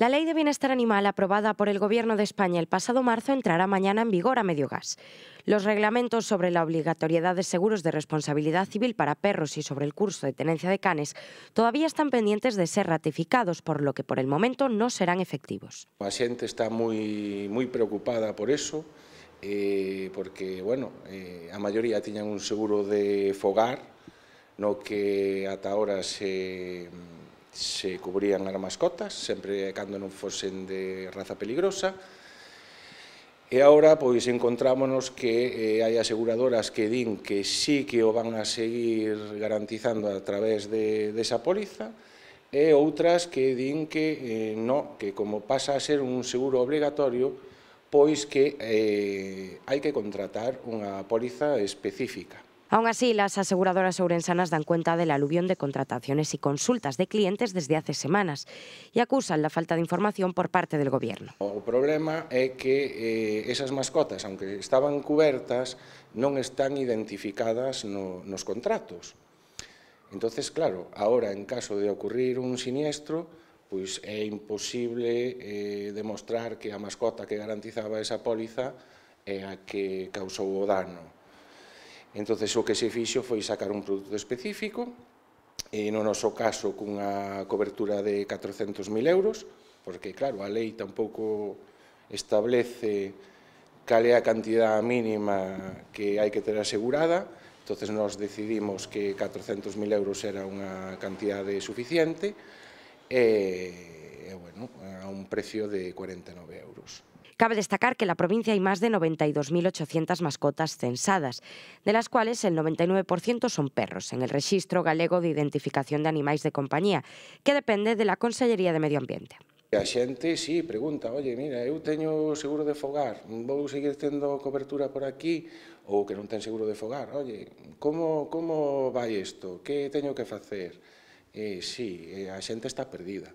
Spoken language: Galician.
La Ley de Bienestar Animal aprobada por el Gobierno de España el pasado marzo entrará mañana en vigor a medio gas. Los reglamentos sobre la obligatoriedad de seguros de responsabilidad civil para perros y sobre el curso de tenencia de canes todavía están pendientes de ser ratificados, por lo que por el momento no serán efectivos. La gente está muy, muy preocupada por eso, eh, porque bueno, eh, a mayoría tienen un seguro de fogar, no que hasta ahora se se cubrían as mascotas, sempre cando non fosen de raza peligrosa, E agora, pois, encontrámonos que eh, hai aseguradoras que din que sí que o van a seguir garantizando a través de, desa póliza, e outras que din que eh, no, que como pasa a ser un seguro obrigatorio, pois que eh, hai que contratar unha póliza específica. Aún así, las aseguradoras ourensanas dan cuenta del aluvión de contrataciones y consultas de clientes desde hace semanas e acusan la falta de información por parte del goberno. O problema é que eh, esas mascotas, aunque estaban cubertas, non están identificadas no, nos contratos. Entonces, claro, ahora en caso de ocurrir un siniestro, pois é imposible eh, demostrar que a mascota que garantizaba esa póliza é a que causou o dano. Entonces o que se fixo foi sacar un produto específico, e no noso caso cunha cobertura de 400.000 euros, porque claro, a lei tampouco establece cal é a cantidad mínima que hai que ter asegurada, entonces nos decidimos que 400.000 euros era unha cantidade suficiente, e, e bueno, a un precio de 49 euros. Cabe destacar que en la provincia hay más de 92.800 mascotas censadas, de las cuales el 99% son perros, en el Registro Galego de Identificación de Animais de Compañía, que depende de la Consellería de Medio Ambiente. A xente, sí, pregunta, oye, mira, eu teño seguro de fogar, vou seguir tendo cobertura por aquí, ou que non ten seguro de fogar, oye, como, como vai isto, que teño que facer? Eh, sí, eh, a xente está perdida.